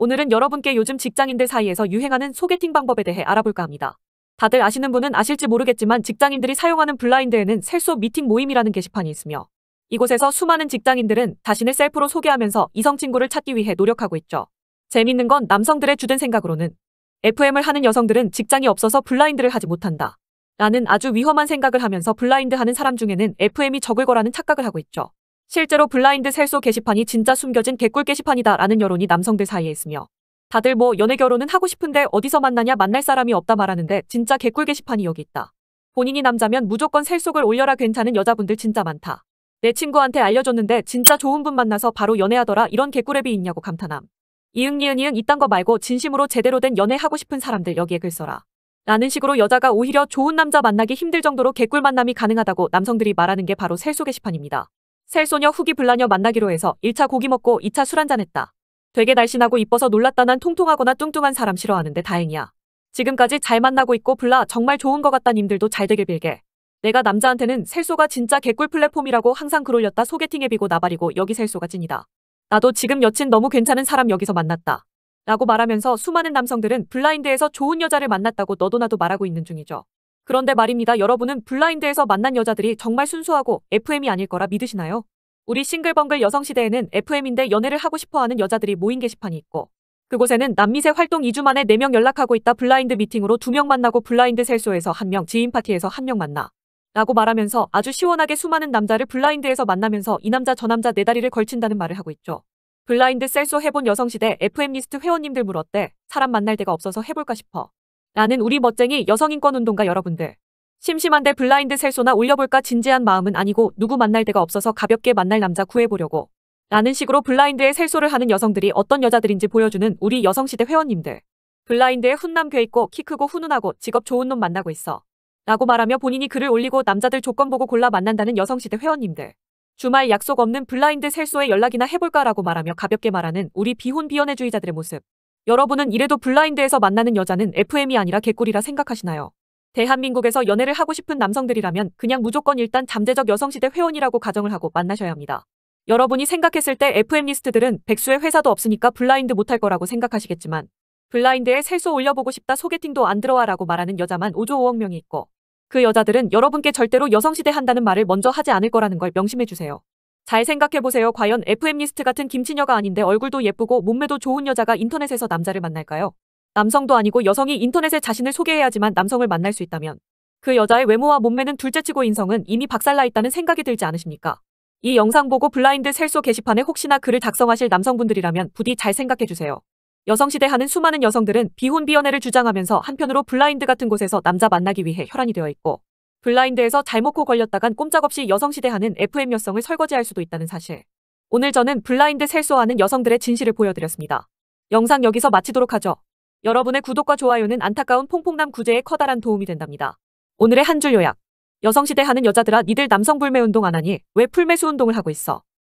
오늘은 여러분께 요즘 직장인들 사이에서 유행하는 소개팅 방법에 대해 알아볼까 합니다. 다들 아시는 분은 아실지 모르겠지만 직장인들이 사용하는 블라인드에는 셀소 미팅 모임이라는 게시판이 있으며 이곳에서 수많은 직장인들은 자신을 셀프로 소개하면서 이성 친구를 찾기 위해 노력하고 있죠. 재밌는 건 남성들의 주된 생각으로는 FM을 하는 여성들은 직장이 없어서 블라인드를 하지 못한다. 라는 아주 위험한 생각을 하면서 블라인드 하는 사람 중에는 FM이 적을 거라는 착각을 하고 있죠. 실제로 블라인드 셀소 게시판이 진짜 숨겨진 개꿀 게시판이다라는 여론이 남성들 사이에 있으며 다들 뭐 연애 결혼은 하고 싶은데 어디서 만나냐 만날 사람이 없다 말하는데 진짜 개꿀 게시판이 여기 있다. 본인이 남자면 무조건 셀속을 올려라 괜찮은 여자분들 진짜 많다. 내 친구한테 알려줬는데 진짜 좋은 분 만나서 바로 연애하더라 이런 개꿀앱이 있냐고 감탄함. 이응 니은 이응 이딴 거 말고 진심으로 제대로 된 연애 하고 싶은 사람들 여기에 글 써라. 라는 식으로 여자가 오히려 좋은 남자 만나기 힘들 정도로 개꿀 만남이 가능하다고 남성들이 말하는 게 바로 셀소 게시판입니다. 셀소녀 후기 불라녀 만나기로 해서 1차 고기 먹고 2차 술 한 잔 했다. 되게 날씬하고 이뻐서 놀랐다 난 통통하거나 뚱뚱한 사람 싫어하는데 다행이야. 지금까지 잘 만나고 있고 불라 정말 좋은 것 같다 님들도 잘 되길 빌게. 내가 남자한테는 셀소가 진짜 개꿀 플랫폼이라고 항상 글 올렸다 소개팅 앱이고 나발이고 여기 셀소가 찐이다. 나도 지금 여친 너무 괜찮은 사람 여기서 만났다. 라고 말하면서 수많은 남성들은 블라인드에서 좋은 여자를 만났다고 너도 나도 말하고 있는 중이죠. 그런데 말입니다. 여러분은 블라인드에서 만난 여자들이 정말 순수하고 FM이 아닐 거라 믿으시나요? 우리 싱글벙글 여성시대에는 FM인데 연애를 하고 싶어하는 여자들이 모인 게시판이 있고 그곳에는 남미세 활동 2주 만에 4명 연락하고 있다 블라인드 미팅으로 2명 만나고 블라인드 셀소에서 1명 지인 파티에서 1명 만나 라고 말하면서 아주 시원하게 수많은 남자를 블라인드에서 만나면서 이 남자 저 남자 내 네 다리를 걸친다는 말을 하고 있죠. 블라인드 셀소 해본 여성시대 FM 리스트 회원님들 물었대 사람 만날 데가 없어서 해볼까 싶어. 나는 우리 멋쟁이 여성인권운동가 여러분들. 심심한데 블라인드 셀소나 올려볼까 진지한 마음은 아니고 누구 만날 데가 없어서 가볍게 만날 남자 구해보려고. 라는 식으로 블라인드에 셀소를 하는 여성들이 어떤 여자들인지 보여주는 우리 여성시대 회원님들. 블라인드에 훈남 괴 있고 키 크고 훈훈하고 직업 좋은 놈 만나고 있어. 라고 말하며 본인이 글을 올리고 남자들 조건 보고 골라 만난다는 여성시대 회원님들. 주말 약속 없는 블라인드 셀소에 연락이나 해볼까라고 말하며 가볍게 말하는 우리 비혼비연애주의자들의 모습. 여러분은 이래도 블라인드에서 만나는 여자는 FM이 아니라 개꿀이라 생각하시나요? 대한민국에서 연애를 하고 싶은 남성들이라면 그냥 무조건 일단 잠재적 여성시대 회원이라고 가정을 하고 만나셔야 합니다. 여러분이 생각했을 때 FM 리스트들은 백수의 회사도 없으니까 블라인드 못할 거라고 생각하시겠지만 블라인드에 셀수 올려보고 싶다 소개팅도 안 들어와라고 말하는 여자만 5조 5억 명이 있고 그 여자들은 여러분께 절대로 여성시대 한다는 말을 먼저 하지 않을 거라는 걸 명심해 주세요. 잘 생각해보세요. 과연 FM리스트 같은 김치녀가 아닌데 얼굴도 예쁘고 몸매도 좋은 여자가 인터넷에서 남자를 만날까요? 남성도 아니고 여성이 인터넷에 자신을 소개해야지만 남성을 만날 수 있다면 그 여자의 외모와 몸매는 둘째치고 인성은 이미 박살나 있다는 생각이 들지 않으십니까? 이 영상 보고 블라인드 셀소 게시판에 혹시나 글을 작성하실 남성분들이라면 부디 잘 생각해주세요. 여성시대 하는 수많은 여성들은 비혼비연애를 주장하면서 한편으로 블라인드 같은 곳에서 남자 만나기 위해 혈안이 되어 있고 블라인드에서 잘못코 걸렸다간 꼼짝없이 여성시대하는 FM 여성을 설거지할 수도 있다는 사실. 오늘 저는 블라인드 셀수하는 여성들의 진실을 보여드렸습니다. 영상 여기서 마치도록 하죠. 여러분의 구독과 좋아요는 안타까운 퐁퐁남 구제에 커다란 도움이 된답니다. 오늘의 한 줄 요약. 여성시대 하는 여자들아 니들 남성불매 운동 안 하니 왜 풀매수 운동을 하고 있어.